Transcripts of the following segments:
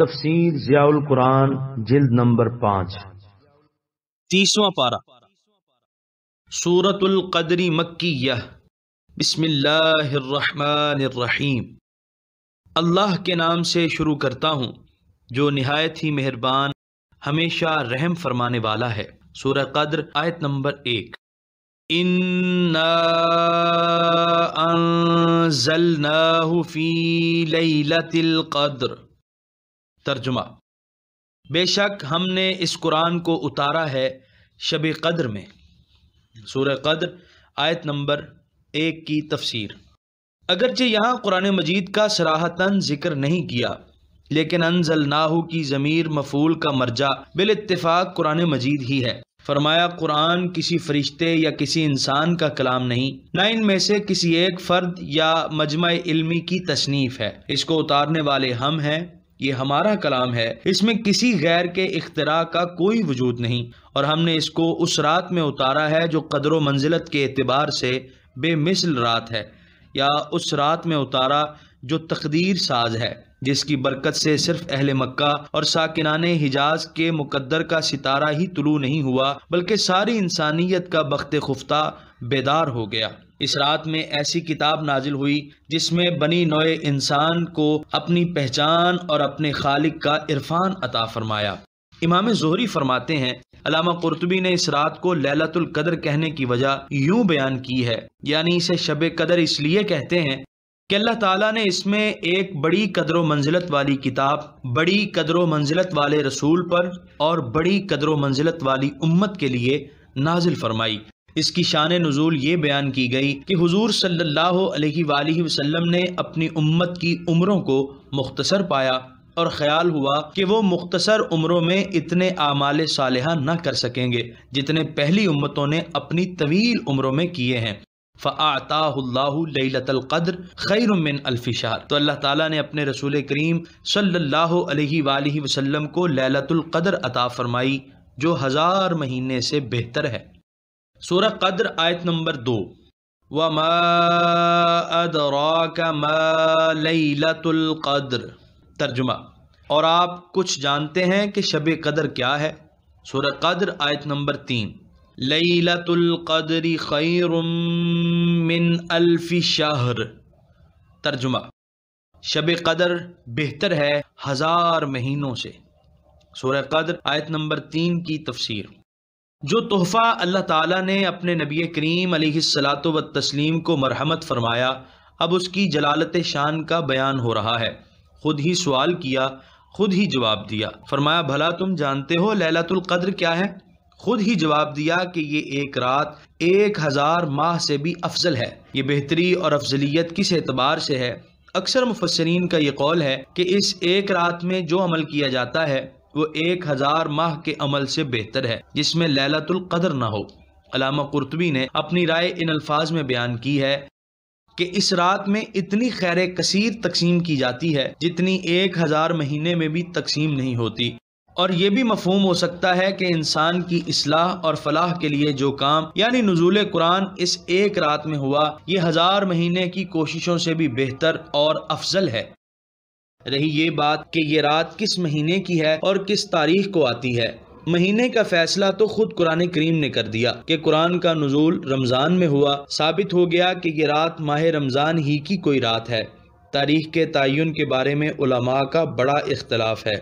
तफसीर जियाउल कुरान जिल्द नंबर पाँच तीसवां पारा सूरतुल कदरी मक्की बिस्मिल्लाहिर्रहमानिर्रहीम अल्लाह के नाम से शुरू करता हूँ जो नहायत ही मेहरबान हमेशा रहम फरमाने वाला है सूरह कद्र आयत नंबर एक इन्ना फी लैलतिल कद्र तर्जुमा बेशक हमने इस कुरान को उतारा है शब कद्र में सूर कद्र आयत नंबर एक की तफसीर अगरचे यहाँ कुरान मजीद का सराहतन जिक्र नहीं किया लेकिन अनजल नाहू की ज़मीर मफूल का मर्जा बिल इतफाक़ कुरान मजीद ही है फरमाया कुरान किसी फरिश्ते या किसी इंसान का कलाम नहीं न में से किसी एक फ़र्द या मजमा इलमी की तसनीफ है इसको उतारने वाले हम हैं ये हमारा कलाम है इसमें किसी गैर के अख्तरा का कोई वजूद नहीं और हमने इसको उस रात में उतारा है जो कदर मंजिलत के अतबार से बेमिसल रात है या उस रात में उतारा जो तकदीर साज है जिसकी बरकत से सिर्फ अहल मक्का और साकिनान हिजाज के मुकद्दर का सितारा ही तुलू नहीं हुआ बल्कि सारी इंसानियत का बख्त खुफ्ता बेदार हो गया इस रात में ऐसी किताब नाजिल हुई जिसमें बनी नोए इंसान को अपनी पहचान और अपने खालिक का इरफान अता फरमाया इमाम जोहरी फरमाते हैं अलामा कुर्तुबी ने इस रात को लैलतुल कदर कहने की वजह यूं बयान की है यानी इसे शब कदर इसलिए कहते हैं कि अल्लाह ताला ने इसमें एक बड़ी कदर व मंजिलत वाली किताब बड़ी कदर व मंजिलत वाले रसूल पर और बड़ी कदर व मंजिलत वाली उम्मत के लिए नाजिल फरमाई इसकी शान नजूल ये बयान की गई कि हुजूर सल्लल्लाहु अलैहि वसल्लम ने अपनी उम्मत की उम्रों को मुख्तसर पाया और ख्याल हुआ कि वो मुख्तसर उम्रों में इतने आमाल साल न कर सकेंगे जितने पहली उम्मतों ने अपनी तवील उम्रों में किए हैं फ़ाताहल्लातलक़द्र खैर अल्फ़िशार तो अल्लाह ताला ने अपने रसूल करीम सल्ला अलैहि को लैलतुल्क़द्र अता फ़रमाई जो हज़ार महीने से बेहतर है सूर कद्र आयत नंबर दो व मदराकद्र तर्जुमा और आप कुछ जानते हैं कि शब कदर क्या है सूर कद्र आयत नंबर तीन लई खैर मिन अल्फी शहर तर्जुमा शब कदर बेहतर है हज़ार महीनों से सूर कदर आयत नंबर तीन की तफसीर जो तोहफ़ा अल्लाह ताला ने अपने नबी करीम सलात व तस्लीम को मरहमत फरमाया अब उसकी जलालत शान का बयान हो रहा है खुद ही सवाल किया खुद ही जवाब दिया फरमाया भला तुम जानते हो लैलातुल्क़द्र कद्र क्या है खुद ही जवाब दिया कि ये एक रात एक हज़ार माह से भी अफजल है ये बेहतरी और अफजलियत किस एतबार से है अक्सर मुफसरीन का ये कौल है कि इस एक रात में जो अमल किया जाता है वो एक हज़ार माह के अमल से बेहतर है जिसमें लैलतुल कदर ना हो अलामा कुर्तबी ने अपनी राय इन अल्फाज में बयान की है कि इस रात में इतनी खैर कसीर तकसीम की जाती है जितनी एक हज़ार महीने में भी तकसीम नहीं होती और ये भी मफहम हो सकता है कि इंसान की असलाह और फलाह के लिए जो काम यानी नजूल कुरान इस एक रात में हुआ ये हज़ार महीने की कोशिशों से भी बेहतर और अफजल है रही ये बात कि ये रात किस महीने की है और किस तारीख को आती है महीने का फैसला तो खुद कुरान करीम ने कर दिया कि कुरान का नजूल रमज़ान में हुआ साबित हो गया कि ये रात माह रमज़ान ही की कोई रात है तारीख के तयन के बारे में उलमा का बड़ा इख्तलाफ है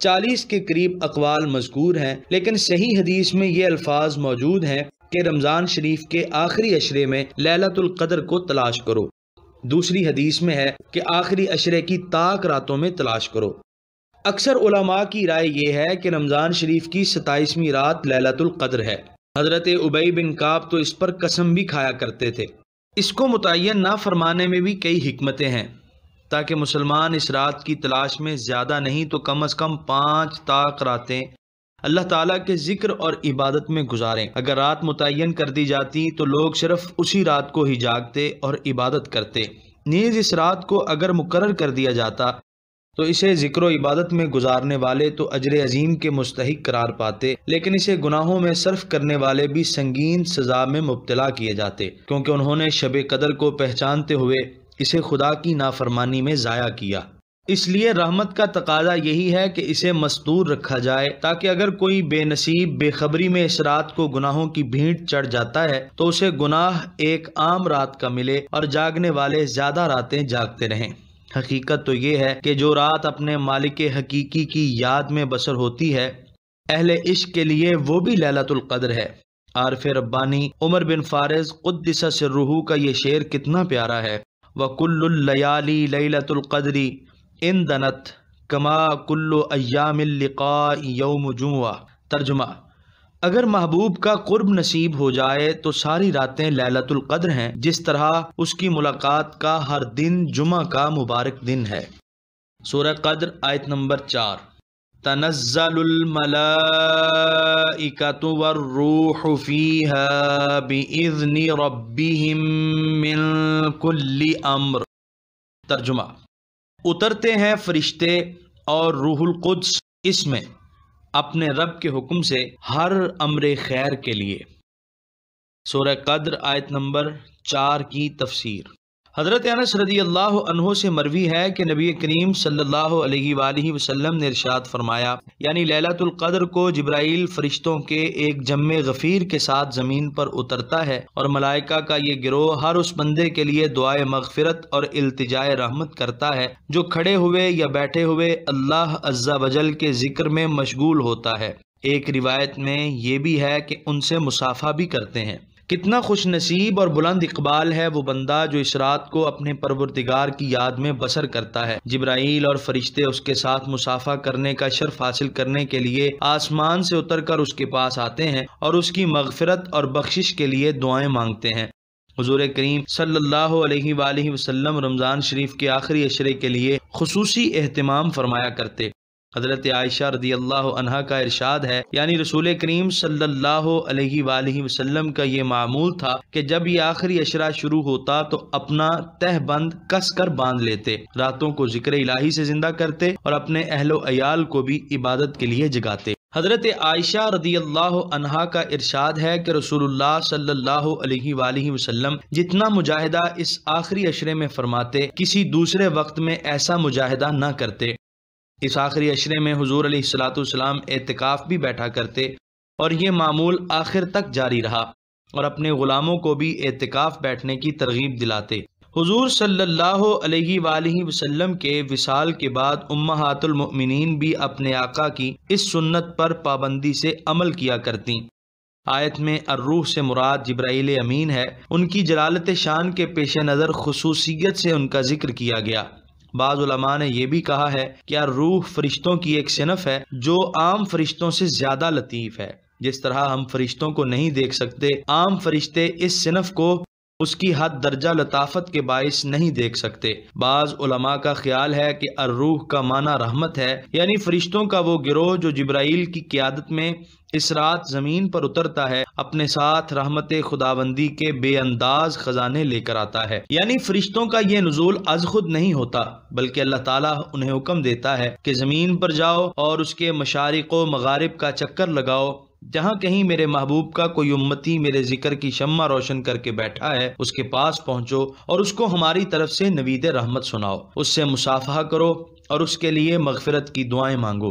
चालीस के करीब अकवाल मजकूर हैं लेकिन सही हदीस में ये अल्फाज मौजूद हैं कि रमज़ान शरीफ के आखिरी अशरे में लैलतुल्कदर को तलाश करो दूसरी हदीस में है कि आखिरी अशरे की ताक रातों में तलाश करो अक्सर उलमा की राय यह है कि रमज़ान शरीफ की सताईसवीं रात लैलतुल्क़द्र है हज़रत उबई बिन काब तो इस पर कसम भी खाया करते थे इसको मुतन ना फरमाने में भी कई हमतें हैं ताकि मुसलमान इस रात की तलाश में ज़्यादा नहीं तो कम अज़ कम पाँच ताक रातें अल्लाह ताला के ज़िक्र और इबादत में गुजारें अगर रात मुतन कर दी जाती तो लोग सिर्फ़ उसी रात को ही जागते और इबादत करते नीज़ इस रात को अगर मुकर कर दिया जाता तो इसे ज़िक्र इबादत में गुजारने वाले तो अजर अजीम के मुस्तक करार पाते लेकिन इसे गुनाहों में सर्फ करने वाले भी संगीन सजा में मुबतला किए जाते क्योंकि उन्होंने शब कदर को पहचानते हुए इसे खुदा की नाफरमानी में ज़ाया किया इसलिए रहमत का तकाजा यही है कि इसे मस्तूर रखा जाए ताकि अगर कोई बेनसीब बेखबरी में इस रात को गुनाहों की भीड़ चढ़ जाता है तो उसे गुनाह एक आम रात का मिले और जागने वाले ज्यादा रातें जागते रहें हकीकत तो ये है कि जो रात अपने मालिक हकीकी की याद में बसर होती है अहल इश्क के लिए वो भी लैलतुल्कद्र है आरफ रब्बानी उमर बिन फारज उद्दिसा से रूहू का ये शेर कितना प्यारा है वकुल्लयाली लैलतुल्कदरी इन दनत कमा कुल्लो अयामिल्लिका यौम जुआ तर्जमा अगर महबूब का कुर्ब नसीब हो जाए तो सारी रातें लैलतुल कद्र हैं जिस तरह उसकी मुलाकात का हर दिन जुमा का मुबारक दिन है सूर्य कद्र आयत नंबर चार तनज़लमलाइकतूफ़ी रबी कुल्ली अम्र तर्जुमा उतरते हैं फरिश्ते और रूहुल कुद्स इसमें अपने रब के हुक्म से हर अमर खैर के लिए सूर्य कद्र आयत नंबर चार की तफसीर हज़रत अनस रदी अल्लाह अनहों से मरवी है कि नबी करीम सल्लल्लाहु अलैहि वसल्लम ने इरशाद फरमाया यानी लैलातुल्क़द्र को जब्राइल फरिश्तों के एक जम गफ़ीर के साथ ज़मीन पर उतरता है और मलाइका का ये गिरोह हर उस बंदे के लिए दुआए मगफरत और अल्तजाए रहमत करता है जो खड़े हुए या बैठे हुए अल्लाह अज्जा वजल के ज़िक्र में मशगूल होता है एक रिवायत में ये भी है कि उनसे मुसाफा भी करते हैं कितना खुश नसीब और बुलंद इकबाल है वो बंदा जो इस रात को अपने परवरदिगार की याद में बसर करता है जब्राइल और फरिश्ते उसके साथ मुसाफा करने का शर्फ हासिल करने के लिए आसमान से उतर कर उसके पास आते हैं और उसकी मगफरत और बख्शिश के लिए दुआएं मांगते हैं हजूर करीम सल्ला वसलम रमज़ान शरीफ के आखिरी अशरे के लिए खसूसी अहतमाम फरमाया करते हज़रत आयशा रदी अल्लाह अनहा का इरशाद है यानी रसूल करीम सल्लल्लाहु अलैहि वसल्लम का ये मामूल था कि जब ये आखिरी अशरा शुरू होता तो अपना तह बंद कस कर बांध लेते रातों को जिक्र इलाही से जिंदा करते और अपने अहलो अयाल को भी इबादत के लिए जगाते हज़रत आयशा रदी अल्लाह अनहा का इरशाद है कि रसूलुल्लाह सल्लल्लाहु अलैहि वसल्लम जितना मुजाहिदा इस आखिरी अशरे में फरमाते किसी दूसरे वक्त में ऐसा मुजाहिदा न करते इस आखिरी अशरे में हजूर अलीसलाम एतकाफ़ भी बैठा करते और ये मामूल आखिर तक जारी रहा और अपने ग़ुलामों को भी एतकाफ़ बैठने की तरगीब दिलाते हजूर सल्ला वसलम के विसाल के बाद उम्मातुलमिन भी अपने आका की इस सुन्नत पर पाबंदी से अमल किया करती आयत में अर्रूह से मुराद जब्राइल अमीन है उनकी जलालत शान के पेश नज़र खसूसियत से उनका जिक्र किया गया बाज़ुलमा ने यह भी कहा है कि यार रूह फरिश्तों की एक सिनफ है जो आम फरिश्तों से ज़्यादा लतीफ़ है जिस तरह हम फरिश्तों को नहीं देख सकते आम फरिश्ते इस सिनफ को उसकी हद दर्जा लताफत के बायस नहीं देख सकते बाज़ उलमा का ख्याल है कि अर्रूह का माना रहमत है यानी फरिश्तों का वो गिरोह जो जब्राइल की क्यादत में इस रात ज़मीन पर उतरता है अपने साथ रहमत खुदाबंदी के बेअंदाज ख़जाने लेकर आता है यानी फरिश्तों का ये नजूल अज खुद नहीं होता बल्कि अल्लाह ताला उन्हें हुक्म देता है कि ज़मीन पर जाओ और उसके मशारक व मगारब का चक्कर लगाओ जहाँ कहीं मेरे महबूब का कोई उम्मती मेरे जिक्र की शम्मा रोशन करके बैठा है उसके पास पहुँचो और उसको हमारी तरफ से नवीद रहमत सुनाओ उससे मुसाफा करो और उसके लिए मगफरत की दुआएं मांगो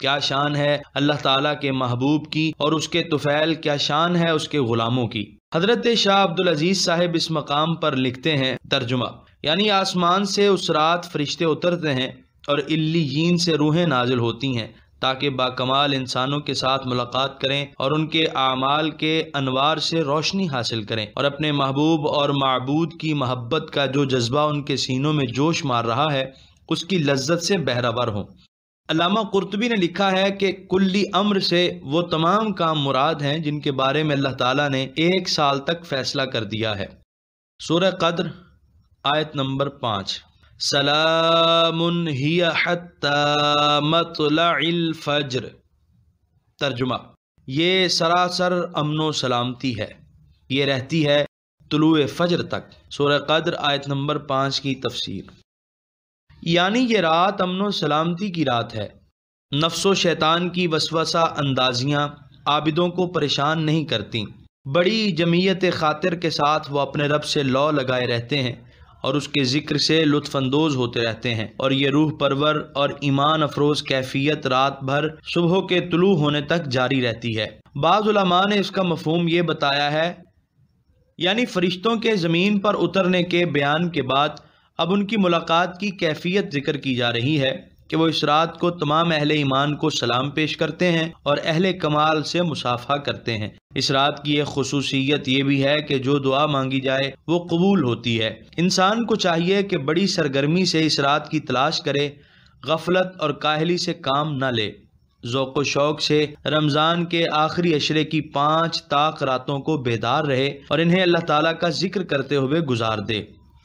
क्या शान है अल्लाह ताला के महबूब की और उसके तुफैल क्या शान है उसके गुलामों की हजरत शाह अब्दुल अजीज़ साहेब इस मकाम पर लिखते हैं तर्जुमा यानी आसमान से उस रात फरिश्ते उतरते हैं और इल्लीन से रूहें नाजिल होती हैं ताकि बाकमाल इंसानों के साथ मुलाकात करें और उनके अमाल के अनवार से रोशनी हासिल करें और अपने महबूब और मबूद की महब्बत का जो जज्बा उनके सीनों में जोश मार रहा है उसकी लज्जत से बहरावर हों अलामा कुर्तबी ने लिखा है कि कुल्ली अम्र से वो तमाम काम मुराद हैं जिनके बारे में अल्लाह ताला ने एक साल तक फैसला कर दिया है सूर कद्र आयत नंबर पाँच सलामुन तर्जुमा ये सरासर अमन सलामती है ये रहती है तलु फजर तक सोर कदर आयत नंबर पाँच की तफसीर यानी ये रात अमन सलामती की रात है नफ्सो शैतान की वसवसा अंदाजियाँ आबिदों को परेशान नहीं करती बड़ी जमीयत खातिर के साथ वह अपने रब से लॉ लगाए रहते हैं और उसके ज़िक्र से लुफानंदोज होते रहते हैं और ये रूह परवर और ईमान अफरोज़ कैफियत रात भर सुबह के तुलू होने तक जारी रहती है बाज़ुलमा ने इसका मफहम ये बताया है यानी फ़रिश्तों के ज़मीन पर उतरने के बयान के बाद अब उनकी मुलाकात की कैफियत जिक्र की जा रही है कि वो इस रात को तमाम अहले ईमान को सलाम पेश करते हैं और अहले कमाल से मुसाफा करते हैं इस रात की एक खसूसियत ये भी है कि जो दुआ मांगी जाए वो कबूल होती है इंसान को चाहिए कि बड़ी सरगर्मी से इस रात की तलाश करे गफलत और काहली से काम न ले ज़ोक शौक से रमज़ान के आखिरी अशरे की पाँच ताक रातों को बेदार रहे और इन्हें अल्लाह ताला का जिक्र करते हुए गुजार दे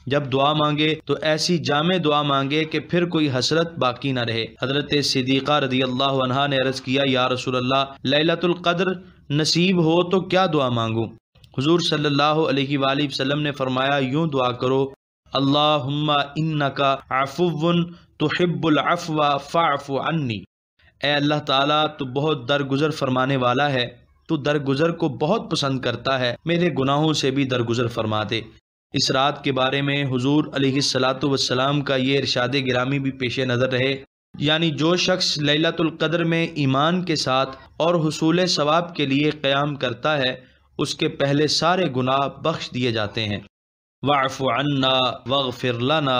जब दुआ मांगे तो ऐसी जाम दुआ मांगे कि फिर कोई हसरत बाकी न रहे हजरत सदीक़ा रदी अल्लाह ने अर्ज़ किया या रसूल लतुल्क़द्र नसीब हो तो क्या दुआ मांगू हजूर सल्लल्लाहु अलैहि वसल्लम ने फरमाया यूं दुआ करो अल्लाहुम्मा इन्नका अफुवन तुहिब्बुल अफवा फ़ाफ़ु अन्नी ए अल्लाह ताला तो बहुत दरगुजर फरमाने वाला है तो दरगुजर को बहुत पसंद करता है मेरे गुनाहों से भी दरगुजर फरमा दे इस रात के बारे में हुजूर सलात वसलाम का ये इरशाद गिरामी भी पेश नज़र रहे यानी जो शख्स ललातुल्क़दर में ईमान के साथ और हसूल सवाब के लिए क़्याम करता है उसके पहले सारे गुनाह बख्श दिए जाते हैं वाफ़ाना फिरलाना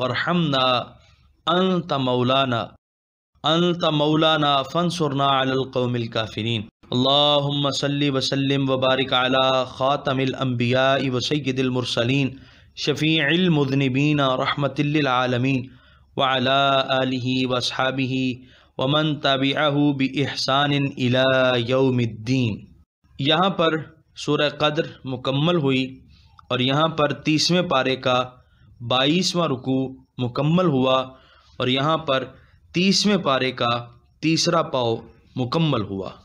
और हमना अनत मौलाना अनत मौलाना फ़नसरना अलकौमिल काफरीन अल्लाम सल्ली वसलम वबारक अला ख़ातमिलम्बिया वसैदिलमरसलिन शफ़ीमदनबीन रहमतल्लिलमीन वाला वसहाबी वमन तबियाहू बहसान यौमद्दीन यहाँ पर सूर कदर मुकम्मल हुई और यहाँ पर तीसवें पारे का बाईसवा रुकू मुकम्मल हुआ और यहाँ पर तीसवें पारे का तीसरा पाओ मुकम्मल हुआ